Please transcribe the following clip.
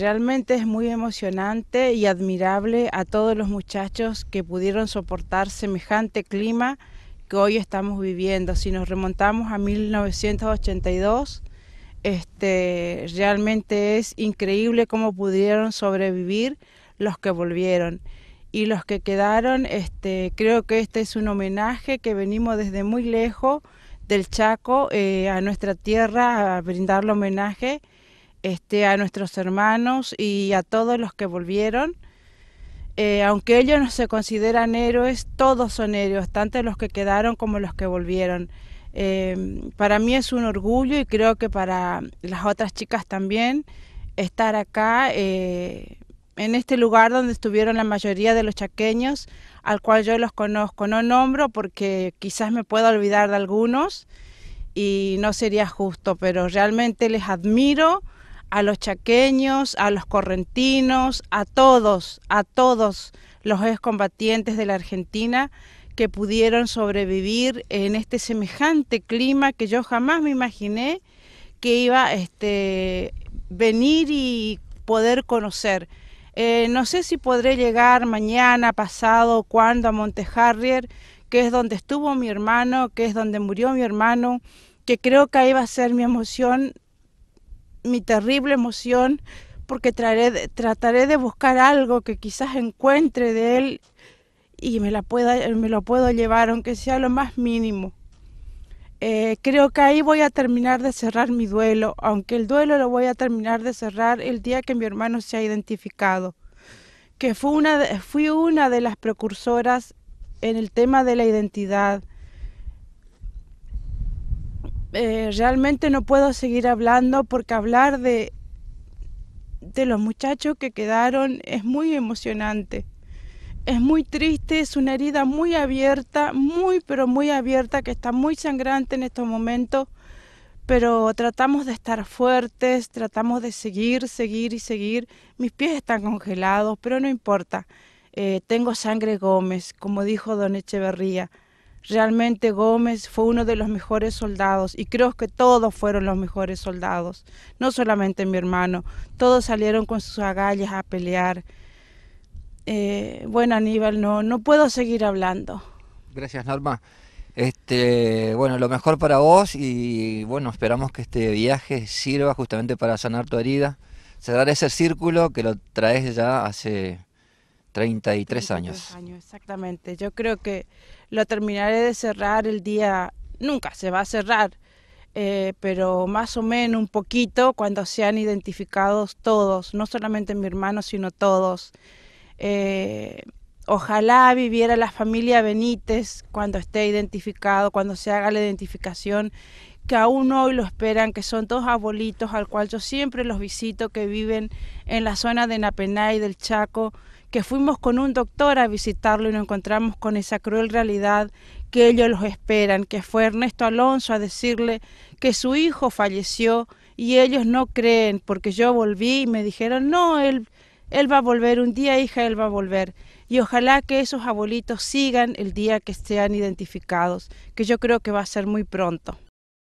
realmente es muy emocionante y admirable a todos los muchachos que pudieron soportar semejante clima que hoy estamos viviendo. Si nos remontamos a 1982, este, realmente es increíble cómo pudieron sobrevivir los que volvieron. Y los que quedaron, este, creo que este es un homenaje que venimos desde muy lejos del Chaco eh, a nuestra tierra a brindarle homenaje. Este, a nuestros hermanos y a todos los que volvieron. Eh, aunque ellos no se consideran héroes, todos son héroes, tanto los que quedaron como los que volvieron. Eh, para mí es un orgullo y creo que para las otras chicas también estar acá eh, en este lugar donde estuvieron la mayoría de los chaqueños, al cual yo los conozco. No nombro porque quizás me pueda olvidar de algunos y no sería justo, pero realmente les admiro a los chaqueños, a los correntinos, a todos, a todos los excombatientes de la Argentina que pudieron sobrevivir en este semejante clima que yo jamás me imaginé que iba este, venir y poder conocer. Eh, no sé si podré llegar mañana, pasado, cuando a Montejarrier, que es donde estuvo mi hermano, que es donde murió mi hermano, que creo que ahí va a ser mi emoción mi terrible emoción porque trataré de buscar algo que quizás encuentre de él y me, pueda, lo puedo llevar, aunque sea lo más mínimo. Eh, creo que ahí voy a terminar de cerrar mi duelo, aunque el duelo lo voy a terminar de cerrar el día que mi hermano se ha identificado, que fue fui una de las precursoras en el tema de la identidad eh, realmente no puedo seguir hablando porque hablar de, los muchachos que quedaron es muy emocionante. Es muy triste, es una herida muy abierta, muy pero muy abierta, que está muy sangrante en estos momentos, pero tratamos de estar fuertes, tratamos de seguir, seguir y seguir. Mis pies están congelados, pero no importa. Eh, tengo sangre Gómez, como dijo don Echeverría. Realmente Gómez fue uno de los mejores soldados y creo que todos fueron los mejores soldados, no solamente mi hermano, todos salieron con sus agallas a pelear. Buen eh, bueno, Aníbal, no, no puedo seguir hablando. Gracias, Norma. Este, bueno, lo mejor para vos y bueno, esperamos que este viaje sirva justamente para sanar tu herida, cerrar ese círculo que lo traes ya hace 33, 33 años. años. Exactamente, yo creo que lo terminaré de cerrar el día, nunca se va a cerrar, eh, pero más o menos un poquito cuando sean identificados todos, no solamente mi hermano, sino todos. Eh, ojalá viviera la familia Benítez cuando esté identificado, cuando se haga la identificación, que aún hoy lo esperan, que son dos abuelitos al cual yo siempre los visito, que viven en la zona de Napenay del Chaco que fuimos con un doctor a visitarlo y nos encontramos con esa cruel realidad que ellos los esperan, que fue Ernesto Alonso a decirle que su hijo falleció y ellos no creen, porque yo volví y me dijeron, no, él, él va a volver, un día hija, él va a volver. Y ojalá que esos abuelitos sigan el día que sean identificados, que yo creo que va a ser muy pronto.